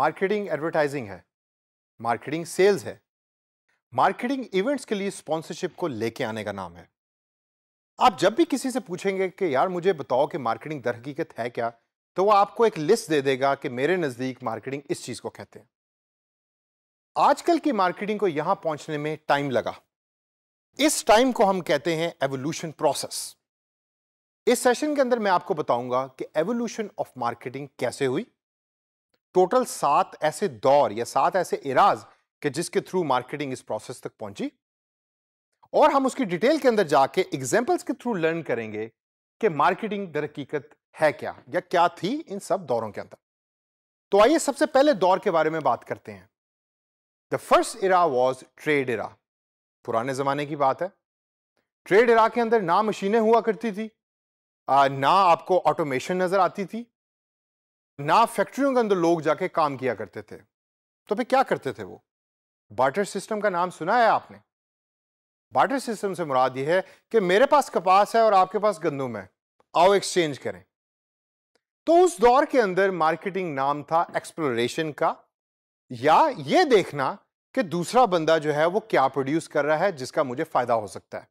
marketing advertising है marketing sales है marketing events के लिए स्पॉन्सरशिप को लेके आने का नाम है आप जब भी किसी से पूछेंगे कि यार मुझे बताओ कि मार्केटिंग दर हकीकत है क्या तो वो आपको एक लिस्ट दे देगा कि मेरे नज़दीक मार्केटिंग इस चीज़ को कहते हैं आजकल की मार्केटिंग को यहां पहुंचने में टाइम लगा इस टाइम को हम कहते हैं एवोल्यूशन प्रोसेस इस सेशन के अंदर मैं आपको बताऊंगा कि एवोल्यूशन ऑफ मार्केटिंग कैसे हुई टोटल सात ऐसे दौर या सात ऐसे इराज के जिसके थ्रू मार्केटिंग इस प्रोसेस तक पहुंची और हम उसकी डिटेल के अंदर जाके एग्जाम्पल्स के थ्रू लर्न करेंगे कि मार्केटिंग दर हकीकत है क्या या क्या थी इन सब दौरों के अंदर तो आइए सबसे पहले दौर के बारे में बात करते हैं the first era was trade era पुराने ज़माने की बात है ट्रेड इरा के अंदर ना मशीनें हुआ करती थी ना आपको ऑटोमेशन नज़र आती थी ना फैक्ट्रियों के अंदर लोग जाके काम किया करते थे तो फिर क्या करते थे वो बार्टर सिस्टम का नाम सुना है आपने बार्टर सिस्टम से मुराद ये है कि मेरे पास कपास है और आपके पास गंदुम है आओ एक्सचेंज करें तो उस दौर के अंदर मार्केटिंग नाम था एक्सप्लोरेशन का या ये देखना कि दूसरा बंदा जो है वो क्या प्रोड्यूस कर रहा है जिसका मुझे फायदा हो सकता है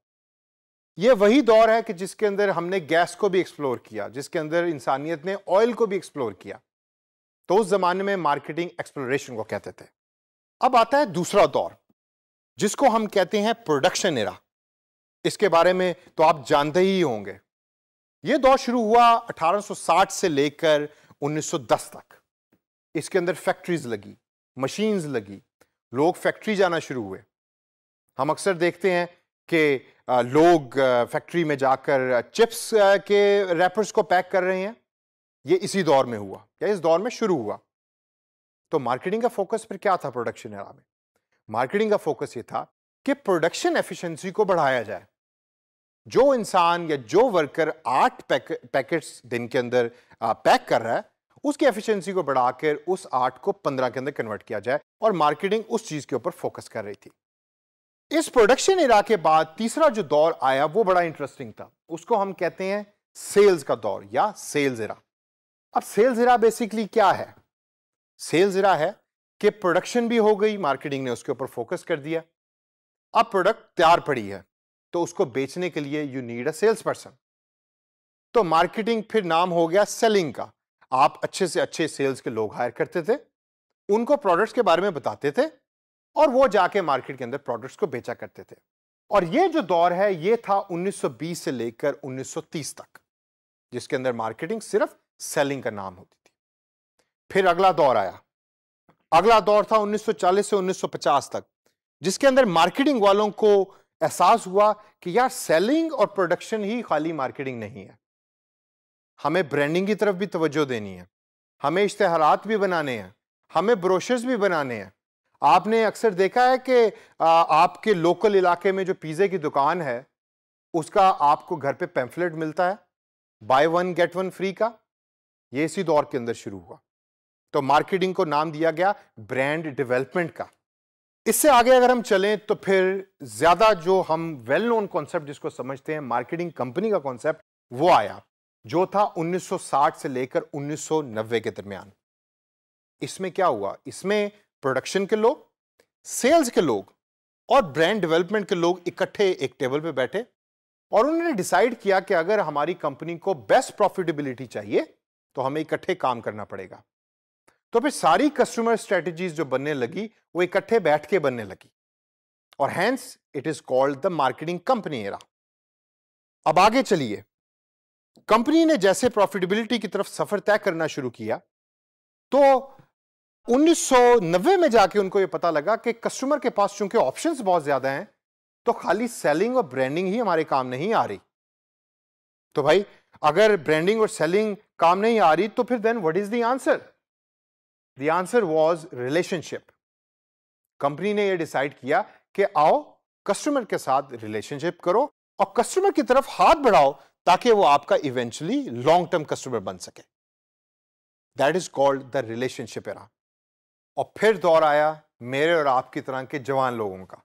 ये वही दौर है कि जिसके अंदर हमने गैस को भी एक्सप्लोर किया जिसके अंदर इंसानियत ने ऑयल को भी एक्सप्लोर किया तो उस ज़माने में मार्केटिंग एक्सप्लोरेशन को कहते थे अब आता है दूसरा दौर जिसको हम कहते हैं प्रोडक्शन एरा इसके बारे में तो आप जानते ही होंगे ये दौर शुरू हुआ 1860 से लेकर 1910 तक इसके अंदर फैक्ट्रीज लगी मशीन्स लगी लोग फैक्ट्री जाना शुरू हुए हम अक्सर देखते हैं कि लोग फैक्ट्री में जाकर चिप्स के रैपर्स को पैक कर रहे हैं ये इसी दौर में हुआ या इस दौर में शुरू हुआ तो मार्केटिंग का फोकस पर क्या था प्रोडक्शन एरा में मार्केटिंग का फोकस ये था कि प्रोडक्शन एफिशिएंसी को बढ़ाया जाए जो इंसान या जो वर्कर आठ पैक, पैकेट्स दिन के अंदर पैक कर रहा है उसकी एफिशिएंसी को बढ़ाकर उस आठ को पंद्रह के अंदर कन्वर्ट किया जाए और मार्केटिंग उस चीज़ के ऊपर फोकस कर रही थी इस प्रोडक्शन इरा के बाद तीसरा जो दौर आया वो बड़ा इंटरेस्टिंग था उसको हम कहते हैं सेल्स का दौर या सेल्स इरा अब सेल्स इरा बेसिकली क्या है सेल्स इरा है कि प्रोडक्शन भी हो गई मार्केटिंग ने उसके ऊपर फोकस कर दिया अब प्रोडक्ट तैयार पड़ी है तो उसको बेचने के लिए you need a sales person तो मार्केटिंग फिर नाम हो गया सेलिंग का आप अच्छे से अच्छे सेल्स के लोग हायर करते थे उनको प्रोडक्ट्स के बारे में बताते थे और वो जाके मार्केट के अंदर प्रोडक्ट्स को बेचा करते थे और ये जो दौर है ये था 1920 से लेकर 1930 तक जिसके अंदर मार्केटिंग सिर्फ सेलिंग का नाम होती थी फिर अगला दौर आया अगला दौर था 1940 से 1950 तक जिसके अंदर मार्केटिंग वालों को एहसास हुआ कि यार सेलिंग और प्रोडक्शन ही खाली मार्केटिंग नहीं है हमें ब्रांडिंग की तरफ भी तवज्जो देनी है हमें इश्तेहारात भी बनाने हैं हमें ब्रोशर्स भी बनाने हैं आपने अक्सर देखा है कि आपके लोकल इलाके में जो पिज़्ज़े की दुकान है उसका आपको घर पे पैम्फलेट मिलता है buy one get one free का ये इसी दौर के अंदर शुरू हुआ तो मार्केटिंग को नाम दिया गया ब्रांड डेवलपमेंट का इससे आगे अगर हम चलें तो फिर ज़्यादा जो हम वेल नोन कॉन्सेप्ट जिसको समझते हैं मार्केटिंग कंपनी का कॉन्सेप्ट वो आया जो था 1960 से लेकर 1990 के दरमियान इसमें क्या हुआ इसमें प्रोडक्शन के लोग सेल्स के लोग और ब्रांड डेवलपमेंट के लोग इकट्ठे एक टेबल पे बैठे और उन्होंने डिसाइड किया कि अगर हमारी कंपनी को बेस्ट प्रॉफिटेबिलिटी चाहिए तो हमें इकट्ठे काम करना पड़ेगा तो फिर सारी कस्टमर स्ट्रेटजीज जो बनने लगी वो इकट्ठे बैठ के बनने लगी और hence it is called the marketing company era अब आगे चलिए कंपनी ने जैसे प्रॉफिटेबिलिटी की तरफ सफर तय करना शुरू किया तो 1990 में जाके उनको ये पता लगा कि कस्टमर के पास चूंकि ऑप्शंस बहुत ज़्यादा हैं तो खाली सेलिंग और ब्रांडिंग ही हमारे काम नहीं आ रही तो भाई अगर ब्रांडिंग और सेलिंग काम नहीं आ रही तो फिर then what is the answer the answer was relationship company ने यह डिसाइड किया कि आओ कस्टमर के साथ रिलेशनशिप करो और कस्टमर की तरफ हाथ बढ़ाओ ताकि वो आपका इवेंचुअली लॉन्ग टर्म कस्टमर बन सके that is called the relationship era और फिर दौर आया मेरे और आपकी तरह के जवान लोगों का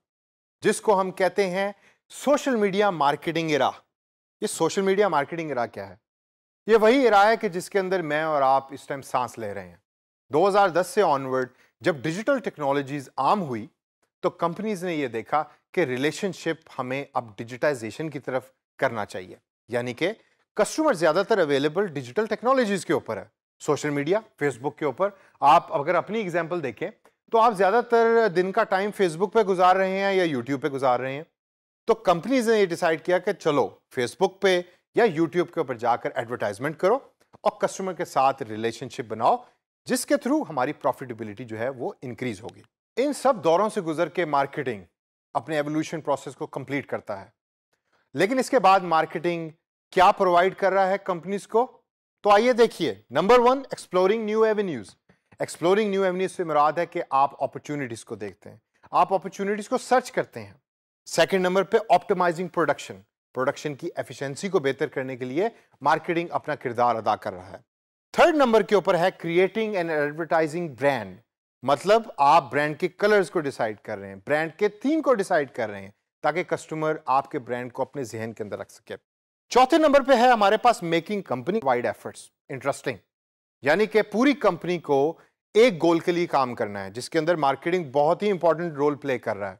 जिसको हम कहते हैं सोशल मीडिया मार्केटिंग इरा ये सोशल मीडिया मार्केटिंग इरा क्या है ये वही इरा है कि जिसके अंदर मैं और आप इस टाइम सांस ले रहे हैं 2010 से ऑनवर्ड जब डिजिटल टेक्नोलॉजीज आम हुई तो कंपनीज ने ये देखा कि रिलेशनशिप हमें अब डिजिटाइजेशन की तरफ करना चाहिए यानी कि कस्टमर ज़्यादातर अवेलेबल डिजिटल टेक्नोलॉजीज़ के ऊपर है सोशल मीडिया फेसबुक के ऊपर आप अगर अपनी एग्जाम्पल देखें तो आप ज़्यादातर दिन का टाइम फेसबुक पे गुजार रहे हैं या यूट्यूब पे गुजार रहे हैं तो कंपनीज ने ये डिसाइड किया कि चलो फेसबुक पे या यूट्यूब के ऊपर जाकर एडवर्टाइजमेंट करो और कस्टमर के साथ रिलेशनशिप बनाओ जिसके थ्रू हमारी प्रॉफिटेबिलिटी जो है वो इंक्रीज होगी इन सब दौरों से गुजर के मार्केटिंग अपने एवोल्यूशन प्रोसेस को कंप्लीट करता है लेकिन इसके बाद मार्केटिंग क्या प्रोवाइड कर रहा है कंपनीज को तो आइए देखिए number one exploring new avenues exploring new avenues से मुराद है कि आप अपॉर्चुनिटीज को देखते हैं आप अपॉर्चुनिटीज को सर्च करते हैं सेकेंड नंबर पे ऑप्टिमाइजिंग प्रोडक्शन प्रोडक्शन की एफिशिएंसी को बेहतर करने के लिए मार्केटिंग अपना किरदार अदा कर रहा है थर्ड नंबर के ऊपर है क्रिएटिंग एंड एडवर्टाइजिंग ब्रांड मतलब आप ब्रांड के कलर्स को डिसाइड कर रहे हैं ब्रांड के थीम को डिसाइड कर रहे हैं ताकि कस्टमर आपके ब्रांड को अपने जहन के अंदर रख सके चौथे नंबर पे है हमारे पास making company wide efforts interesting यानी कि पूरी कंपनी को एक गोल के लिए काम करना है जिसके अंदर मार्केटिंग बहुत ही इंपॉर्टेंट रोल प्ले कर रहा है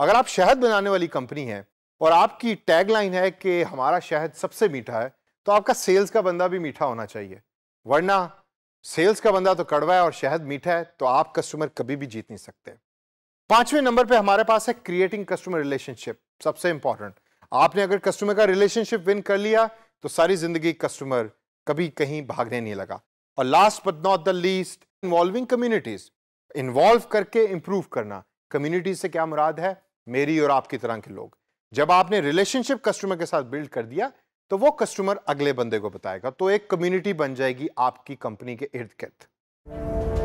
अगर आप शहद बनाने वाली कंपनी है और आपकी टैगलाइन है कि हमारा शहद सबसे मीठा है तो आपका सेल्स का बंदा भी मीठा होना चाहिए वरना सेल्स का बंदा तो कड़वा है और शहद मीठा है तो आप कस्टमर कभी भी जीत नहीं सकते पांचवें नंबर पे हमारे पास है क्रिएटिंग कस्टमर रिलेशनशिप सबसे इंपॉर्टेंट आपने अगर कस्टमर का रिलेशनशिप विन कर लिया तो सारी जिंदगी कस्टमर कभी कहीं भागने नहीं लगा और last but not the least involving communities involve करके इंप्रूव करना कम्युनिटी से क्या मुराद है मेरी और आपकी तरह के लोग जब आपने रिलेशनशिप कस्टमर के साथ बिल्ड कर दिया तो वो कस्टमर अगले बंदे को बताएगा तो एक कम्युनिटी बन जाएगी आपकी कंपनी के इर्द गिर्द